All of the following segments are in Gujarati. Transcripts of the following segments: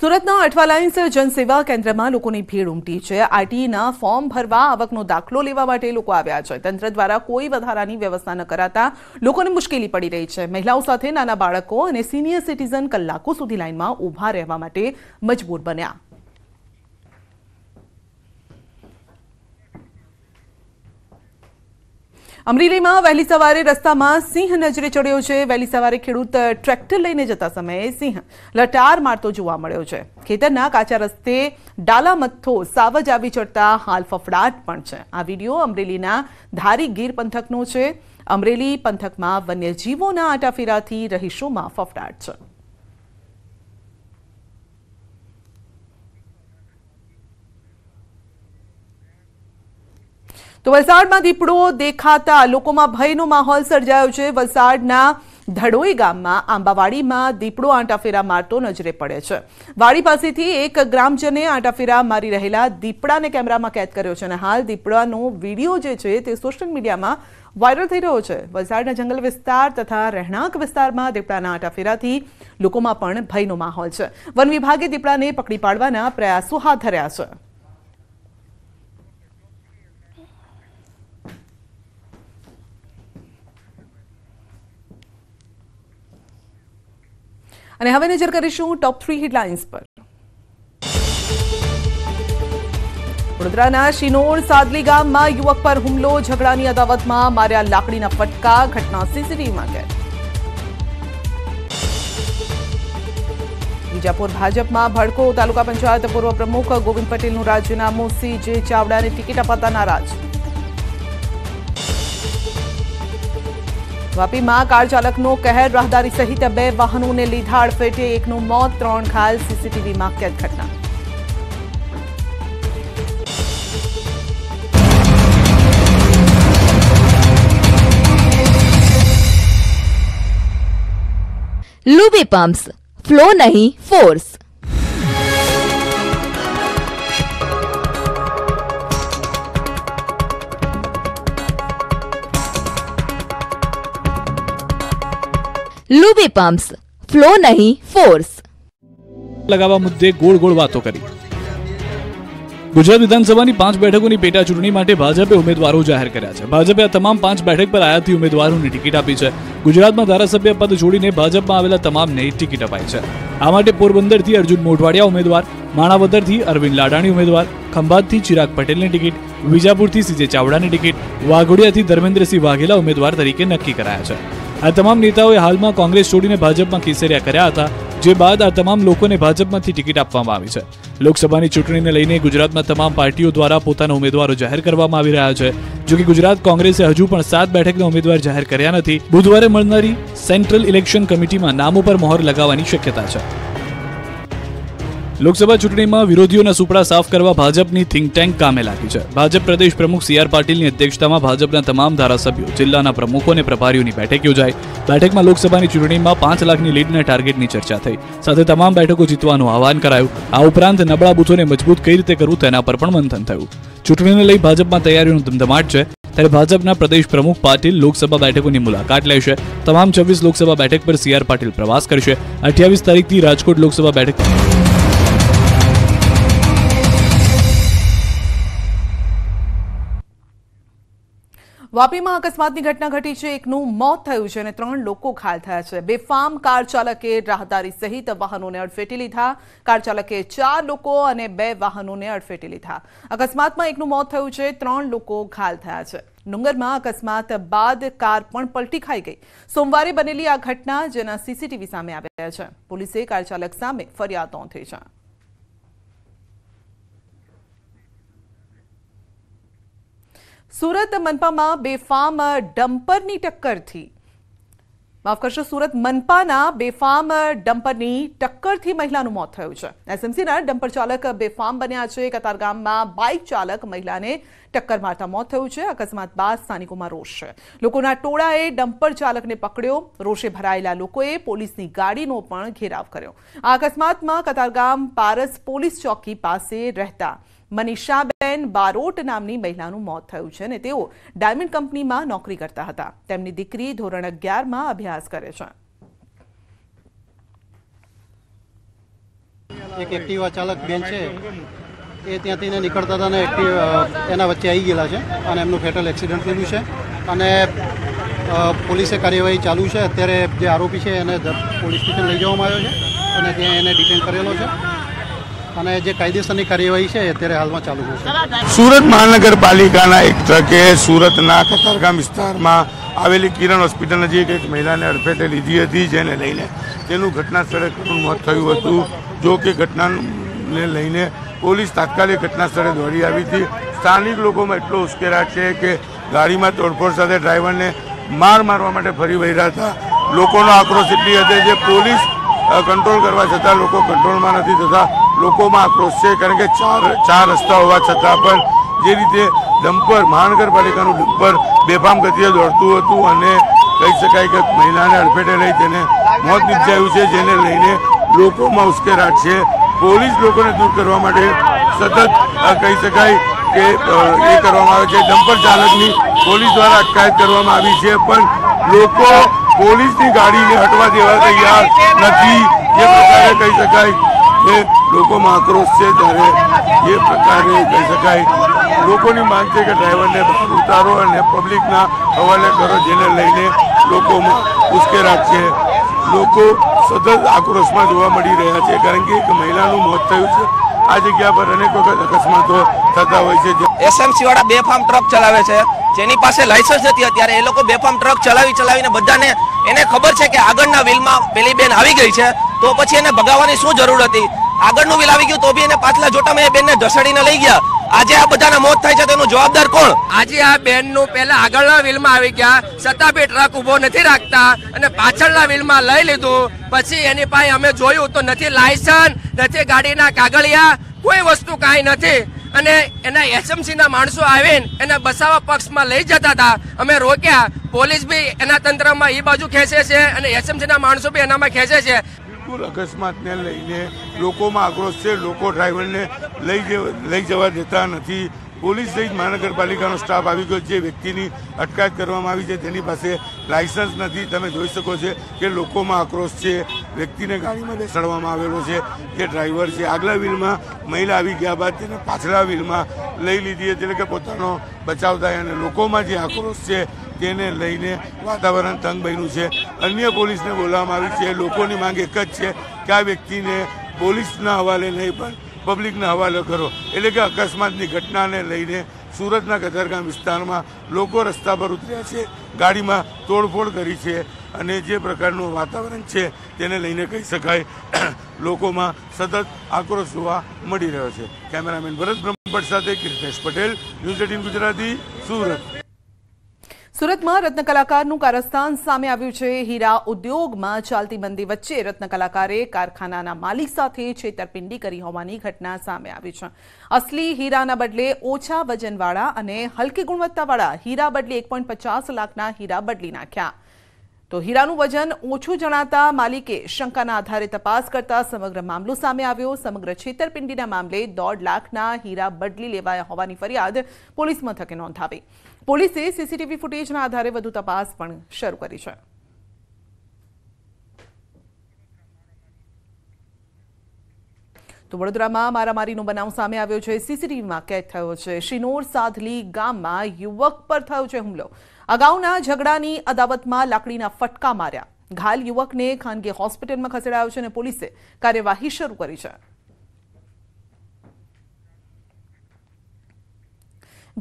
સુરતના અઠવા લાઇન સે જનસેવા કેન્દ્રમાં લોકોની ભીડ ઉમટી છે આટીના ફોર્મ ભરવા આવકનો દાખલો લેવા માટે લોકો આવ્યા છે તંત્ર દ્વારા કોઈ વ્યવસ્થા ન કરાતા લોકોને મુશ્કેલી પડી રહી છે મહિલાઓ સાથે નાના બાળકો અને સિનિયર સિટીઝન કલાકો સુધી લાઈનમાં ઊભા રહેવા માટે મજબૂર બન્યા અમરેલીમાં વેલીસવારે રસ્તામાં સિંહ નજરે ચડ્યો છે વેલીસવારે ખેડૂત ટ્રેક્ટર લઈને જતા સમયે સિંહ લટાર મારતો જોવા મળ્યો છે ખતરનાક આછા રસ્તે ડાલા મથ્થો સાવજ આવી ચડતા હાલ ફફડાડ પણ છે આ વિડિયો અમરેલીના ધારી ગીર પંથકનો છે અમરેલી પંથકમાં वन्यજીવોના આટાફિરાતી રહીશુંમાં ફફડાડ છે વસાર્ડમાં દીપડો દેખાતા લોકોમાં ભયનો માહોલ સર્જાયો છે વસાર્ડના ધડોઈ ગામમાં આંબાવાડીમાં દીપડો આટાફેરા મારતો નજરે પડ્યા છે વાડી પાસેથી એક ગ્રામજને આટાફેરા મારી રહેલા દીપડાને કેમેરામાં કેદ કર્યો છે અને હાલ દીપડાનો વિડિયો જે છે તે સોશિયલ મીડિયામાં વાયરલ થઈ રહ્યો છે વસાર્ડના જંગલ વિસ્તાર તથા રહેણાંક વિસ્તારમાં દીપડાના આટાફેરાથી લોકોમાં પણ ભયનો માહોલ છે વન વિભાગે દીપડાને પકડી પાડવાના પ્રયાસો હાથ ધર્યા છે મે હવે નિજર કરીશ ટોપ 3 હેડલાઇન્સ પર પુડરાના શિનોર સાદલી ગામમાં યુવક પર હુમલો ઝઘડાની અદાવતમાં માર્યા લાકડીના પટકા ઘટના સીસીવીમાં ગર જયપુર ભાજપમાં ભડકો તાલુકા પંચાયત પૂર્વ પ્રમુખ ગોવિંદ પટેલનો રાજીનામું સીજે ચાવડાની ટિકિટો પાતા નારાજ वापी में कार चालक नो कहर राहदारी सहित बे वाहनों ने लीधा अड़फेटे एक मौत त्रोण घायल सीसीटीवी में कैद घटना लूबी पंप्स फ्लो नहीं फोर्स લુબી પમ્પ્સ ફ્લો નહીં ફોર્સ લગાવવા મુદ્દે ગોળ ગોળ વાતો કરી ગુજરાત વિધાનસભાની પાંચ બેઠકોની પેટા ચૂંટણી માટે ભાજપે ઉમેદવારો જાહેર કર્યા છે ભાજપે આ તમામ પાંચ બેઠક પર આયાતી ઉમેદવારોની ટિકિટ આપી છે ગુજરાતમાં ધારાસભ્ય પદ છોડીને ભાજપમાં આવેલા તમામને ટિકિટ અપાઈ છે આ માટે પોરબંદરથી અર્જુન મોઢવાડિયા ઉમેદવાર માણાવદરથી અરવિંદ લાડાણી ઉમેદવાર ખંભાતથી ચિરાગ પટેલની ટિકિટ વિજાપુરથી સીજે ચાવડાની ટિકિટ વાઘોડિયાથી ધર્મેન્દ્રસિંહ વાઘેલા ઉમેદવાર તરીકે નક્કી કરાયા છે આ તમામ નેતાઓએ હાલમાં કોંગ્રેસ છોડીને ભાજપમાં ખીસેર્યા કર્યા હતા જે બાદ આ તમામ લોકોને ભાજપમાંથી ટિકિટ આપવામાં આવી છે લોકસભાની ચૂંટણીને લઈને ગુજરાતમાં તમામ પાર્ટીઓ દ્વારા પોતાના ઉમેદવારો જાહેર કરવામાં આવી રહ્યા છે જોકે ગુજરાત કોંગ્રેસે હજુ પણ સાત બેઠકના ઉમેદવાર જાહેર કર્યા નથી બુધવારે મળનારી સેન્ટ્રલ ઇલેક્શન કમિટીમાં નામો પર મહોર લગાવવાની શક્યતા છે लोकसभा ચૂંટણીમાં વિરોધીઓનો સુપડા સાફ કરવા ભાજપની થિંક ટેન્ક કામમાં લાગી છે ભાજપ પ્રદેશ પ્રમુખ સી આર પાટીલની અધ્યક્ષતામાં ભાજપના તમામ ધારાસભ્યો જિલ્લાના પ્રમુખોને પ્રભારીઓની બેઠક યોજાય બેઠકમાં લોકસભાની ચૂંટણીમાં 5 લાખની લીડને ટાર્ગેટની ચર્ચા થઈ સાથે તમામ બેઠકો જીતવાનો આહવાન કરાયો આ ઉપरांत નબળા ભૂતોને મજબૂત કેવી રીતે કરવું તેના પર પણ મંથન થયું ચૂંટણીને લઈ ભાજપમાં તૈયારીનું ધમધમાટ છે ત્યારે ભાજપના પ્રદેશ પ્રમુખ પાટીલ લોકસભા બેઠકોની મુલાકાત લેશે તમામ 26 લોકસભા બેઠક પર સી આર પાટીલ પ્રવાસ કરશે 28 તારીખની રાજકોટ લોકસભા બેઠક વાપીમાં અકસ્માતની ઘટના ઘટી છે એકનું મોત થયું છે અને ત્રણ લોકો ખાલ થયા છે બે ફાર્મ કાર ચાલકે રાહદારી સહિત વાહનોને અથડા કાર ચાલકે ચાર લોકો અને બે વાહનોને અથડા અકસ્માતમાં એકનું મોત થયું છે ત્રણ લોકો ખાલ થયા છે નુંગરમાં અકસ્માત બાદ કાર પણ પલ્ટી ખાઈ ગઈ સોમવારે બનેલી આ ઘટના જેના સીસીટીવી સામે આવ્યા છે પોલીસે કાર ચાલક સામે ફરિયાદ નોંધાઈ છે સુરત મનપામાં બેફામ ડમ્પરની ટક્કરથી માફ કરશો સુરત મનપાના બેફામ ડમ્પરની ટક્કરથી મહિલાનો મોત થયો છે એસએમસીના ડમ્પર ચાલક બેફામ બન્યા છે કતારગામમાં બાઇક ચાલક મહિલાને ટક્કર મારતા મોત થયું છે અકસ્માત બાદ સ્થાનિકોમાં રોષ છે લોકોના ટોળાએ ડમ્પર ચાલકને પકડ્યો રોષે ભરાયેલા લોકોએ પોલીસની ગાડીનો પણ ઘેરાવ કર્યો અકસ્માતમાં કતારગામ પારસ પોલીસ ચોકી પાસે રહેતા મનીષાબેન બારોટ નામની મહિલાનું મોત થયું છે અને તેઓ ડાયમંડ કંપનીમાં નોકરી કરતા હતા તેમની દીકરી ધોરણ અગિયારમાં અભ્યાસ કરે છે એક એક્ટિવા ચાલક બેન છે એ ત્યાંથી નીકળતા હતા અને એક્ટિવ એના વચ્ચે આવી ગયેલા છે અને એમનું ફેટલ એક્સિડન્ટ થયું છે અને પોલીસે કાર્યવાહી ચાલુ છે અત્યારે જે આરોપી છે એને પોલીસ સ્ટેશન લઈ જવામાં આવ્યો છે અને ત્યાં એને ડિટેન કરેલો છે અને જે કાયદેસરની કાર્યવાહી છે અત્યારે હાલમાં ચાલુ છે સુરત મહાનગરપાલિકાના એક ટ્રકે સુરતના કતારગામ વિસ્તારમાં આવેલી કિરણ હોસ્પિટલ નજીક એક મહિલાને અડફેટે લીધી હતી જેને લઈને તેનું ઘટના સ્થળે મોત થયું હતું જો કે ઘટનાને લઈને પોલીસ તાત્કાલિક ઘટના સ્થળે દોડી આવી હતી સ્થાનિક લોકોમાં એટલો ઉશ્કેરાટ છે કે ગાડીમાં તોડફોડ સાથે ડ્રાઈવરને માર મારવા માટે ફરી વહી હતા લોકોનો આક્રોશ એટલી હતી જે પોલીસ કંટ્રોલ કરવા છતાં લોકો કંટ્રોલમાં નથી થતા લોકોમાં આક્રોશ છે કારણ કે ચાર ચાર રસ્તા હોવા છતાં પણ જે રીતે ડમ્પર મહાનગરપાલિકાનું ડમ્પર બેફામ ગતિએ દોડતું હતું અને કહી શકાય કે મહિલાને અડફેટે લઈ તેને મોત નિપજાયું છે જેને લઈને લોકોમાં ઉશ્કેરાટ છે પોલીસ લોકોને દૂર કરવા માટે સતત કહી શકાય કે એ કરવામાં આવે છે ડમ્પર ચાલકની પોલીસ દ્વારા અટકાયત કરવામાં આવી છે પણ લોકો પોલીસની ગાડીને હટવા દેવા તૈયાર નથી જે પ્રકારે કહી શકાય એ લોકોમાં આક્રોશ છે ત્યારે એ પ્રકારે કહી શકાય લોકોની માંગ છે કે ડ્રાઈવરને બહાર ઉતારો અને પબ્લિકના હવાલે કરો જેને લઈને લોકોમાં ઉશ્કેરાટ છે લોકો સતત આક્રોશમાં જોવા મળી રહ્યા છે કારણ કે એક મહિલાનું મોત થયું છે આ જગ્યા પર અનેક વખત અકસ્માતો થતા હોય છે એસએમસી વાળા બેફામ ટ્રક ચલાવે છે જેની પાસે લાયસન્સ હતી અત્યારે એ લોકો બેફામ ટ્રક ચલાવી ચલાવીને બધાને એને ખબર છે કે આગળના વિલમાં પેલી બેન આવી ગઈ છે તો પછી એને ભગાવવાની શું જરૂર હતી આગળનું વિલાવી ગયું તો બી એને પાછલા જોટામાં એ બેનને ઢસડીને લઈ ગયા આજે આ બધાના મોત થાય છે તેનો જવાબદાર કોણ આજે આ બેન નું પેલા આગળના વિલમાં આવી ગયા છતાં બી ટ્રક ઉભો નથી રાખતા અને પાછળના વિલમાં લઈ લીધું પછી એની પાસે અમે જોયું તો નથી લાયસન્સ નથી ગાડીના કાગળિયા કોઈ વસ્તુ કાંઈ નથી અને એના એસએમસી ના માણસો આવીને એને બસાવા પક્ષમાં લઈ જતા હતા અમે રોક્યા પોલીસ બી એના તંત્રમાં એ બાજુ ખેંચે છે અને એસએમસી ના માણસો બી એનામાં ખેંચે છે બિલકુલ અકસ્માતને લઈને લોકોમાં આક્રોશ છે લોકો ડ્રાઈવરને લઈ લઈ જવા દેતા નથી પોલીસ સહિત મહાનગરપાલિકાનો સ્ટાફ આવી ગયો જે વ્યક્તિની અટકાયત કરવામાં આવી છે તેની પાસે લાયસન્સ નથી તમે જોઈ શકો છો કે લોકોમાં આક્રોશ છે વ્યક્તિને ગાડીમાં બેસાડવામાં આવેલો છે જે ડ્રાઈવર છે આગલા વ્હીલમાં મહિલા આવી ગયા બાદ તેને પાછલા વ્હીલમાં લઈ લીધી એટલે કે પોતાનો બચાવ થાય અને લોકોમાં જે આક્રોશ છે તેને લઈને વાતાવરણ તંગ બન્યું છે અન્ય પોલીસને બોલાવવામાં આવી છે લોકોની માંગ એક જ છે કે આ વ્યક્તિને પોલીસના હવાલે નહીં પણ પબ્લિકના હવાલે કરો એટલે કે અકસ્માતની ઘટનાને લઈને સુરતના કતારગામ વિસ્તારમાં લોકો રસ્તા પર ઉતર્યા છે ગાડીમાં તોડફોડ કરી છે અને જે પ્રકારનું વાતાવરણ છે તેને લઈને કહી શકાય લોકોમાં સતત આક્રોશ જોવા મળી રહ્યો છે કેમેરામેન ભરત બ્રહ્મભટ્ટ સાથે કીર્તેશ પટેલ ન્યૂઝ એટીન ગુજરાતી સુરત સુરત માં રત્ન કલાકાર નું કારસ્તાન સામે આવ્યું છે हीरा ઉદ્યોગ માં ચાલતી મंदी વચ્ચે રત્ન કલાકારે કારખાનાના માલિક સાથે છેતરપિંડી કરી હોવાની ઘટના સામે આવી છે asli हीरा ના બદલે ઓછો વજનવાળા અને હલકી ગુણવત્તાવાળા हीरा બદલી 1.50 લાખ ના हीरा બદલી નાખ્યા તો હીરાનું વજન ઊંચું જણાતા માલિકે શંકાના આધારે તપાસ કરતા સમગ્ર મામલો સામે આવ્યો સમગ્ર છેતરપિંડીના મામલે 2 લાખના हीरा બદલી લેવાયા હોવાની ફરિયાદ પોલીસમાં ઠકે નોંધાપે પોલીસે સીસીટીવી ફૂટેજના આધારે વધુ તપાસ પણ શરૂ કરી છે વડોદરામાં મારામારીનો બનાવ સામે આવ્યો છે સીસીટીવીમાં કેદ થયો છે શિનોર સાધલી ગામમાં યુવક પર થયો છે હુમલો આ ગામના ઝઘડાની અદાવતમાં લાકડીના ફટકા માર્યા घायल યુવકને ખાનગી હોસ્પિટલમાં ખસેડાયો છે અને પોલીસે કાર્યવાહી શરૂ કરી છે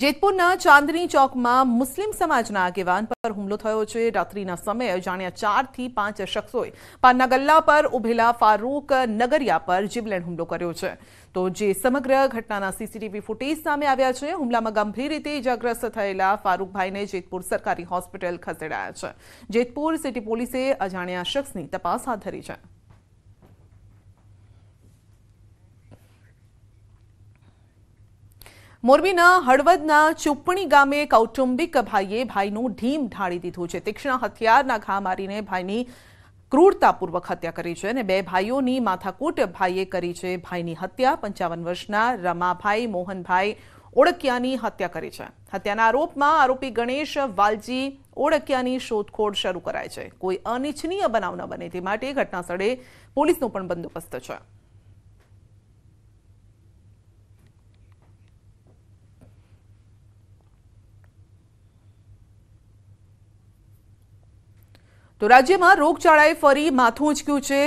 જેતપુરના ચાંદની ચોકમાં મુસ્લિમ સમાજના આગેવાન પર હુમલો થયો છે રાત્રિના સમયે જાણ્યા ચારથી પાંચ શખ્સોએ પાનના ગલ્લા પર ઉભેલા ફારૂક નગરિયા પર જીવલેણ હુમલો કર્યો છે તો જે સમગ્ર ઘટનાના સીસીટીવી ફૂટેજ સામે આવ્યા છે હુમલામાં ગંભીર રીતે ઇજાગ્રસ્ત થયેલા ફારૂકભાઈને જેતપુર સરકારી હોસ્પિટલ ખસેડાયા છે જેતપુર સિટી પોલીસે અજાણ્યા શખ્સની તપાસ હાથ ધરી છે મોરબીના હળવદના ચૂપણી ગામે કૌટુંબિક ભાઈએ ભાઈનું ઢીમ ઢાળી દીધું છે તીક્ષ્ણ હથિયારના ઘા મારીને ભાઈની ક્રૂરતાપૂર્વક હત્યા કરી છે અને બે ભાઈઓની માથાકૂટ ભાઈએ કરી છે ભાઈની હત્યા પંચાવન વર્ષના રમાભાઈ મોહનભાઈ ઓળકિયાની હત્યા કરી છે હત્યાના આરોપમાં આરોપી ગણેશ વાલજી ઓળકિયાની શોધખોળ શરૂ કરાય છે કોઈ અનિચ્છનીય બનાવ ન બને તે માટે ઘટનાસ્થળે પોલીસનો પણ બંદોબસ્ત છે તો રાજ્યમાં રોગચાળાઈ ફરી માથું જ ક્યુ છે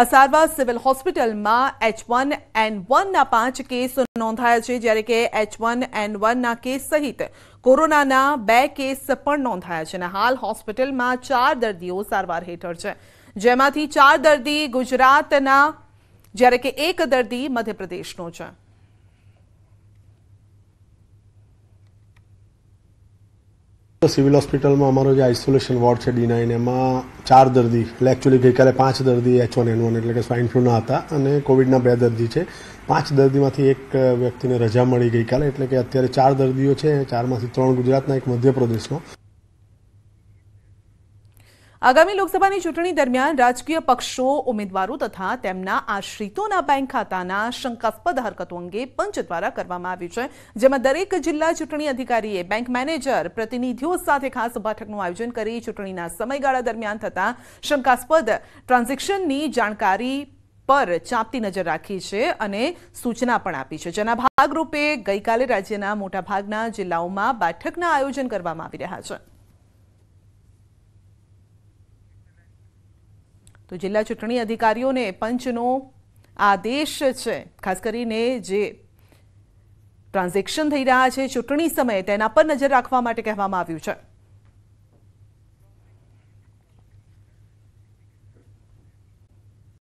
અસારવા સિવિલ હોસ્પિટલ માં H1N1 ના પાંચ કેસ નોંધાયા છે જ્યારે કે H1N1 ના કેસ સહિત કોરોના ના બે કેસ પણ નોંધાયા છે અને હાલ હોસ્પિટલ માં ચાર દર્દીઓ સારવાર હેઠળ છે જેમાંથી ચાર દર્દી ગુજરાત ના જ્યારે કે એક દર્દી મધ્યપ્રદેશ નો છે સિવિલ હોસ્પિટલમાં અમારો જે આઇસોલેશન વોર્ડ છે ડીનાઇન એમાં ચાર દર્દી એટલે એકચ્યુઅલી ગઈકાલે પાંચ દર્દી એચ વન એન વન એટલે કે સ્વાઇન ફ્લૂના હતા અને કોવિડના બે દર્દી છે પાંચ દર્દીમાંથી એક વ્યક્તિને રજા મળી ગઈકાલે એટલે કે અત્યારે ચાર દર્દીઓ છે ચારમાંથી ત્રણ ગુજરાતના એક મધ્યપ્રદેશમાં આગામી લોકસભાની ચૂંટણી દરમિયાન રાજકીય પક્ષો ઉમેદવારો તથા તેમના આશ્રિતોના બેંક ખાતાના શંકાસ્પદ હરકતો અંગે પંચ દ્વારા કરવામાં આવી છે જેમાં દરેક જિલ્લા ચૂંટણી અધિકારી એ બેંક મેનેજર પ્રતિનિધિઓ સાથે ખાસ બેઠકનું આયોજન કરી ચૂંટણીના સમયગાળા દરમિયાન થતા શંકાસ્પદ ટ્રાન્ઝેક્શનની જાણકારી પર ચાપતી નજર રાખી છે અને સૂચના પણ આપી છે જેના ભાગરૂપે ગઈકાલે રાજ્યના મોટા ભાગના જિલ્લાઓમાં બેઠકનું આયોજન કરવામાં આવી રહ્યા છે તો જિલ્લા ચૂંટણી અધિકારીઓને પંચનો આદેશ છે ખાસ કરીને જે ટ્રાન્ઝેક્શન થઈ રહ્યા છે ચૂંટણી સમયે તેના પર નજર રાખવા માટે કહેવામાં આવ્યું છે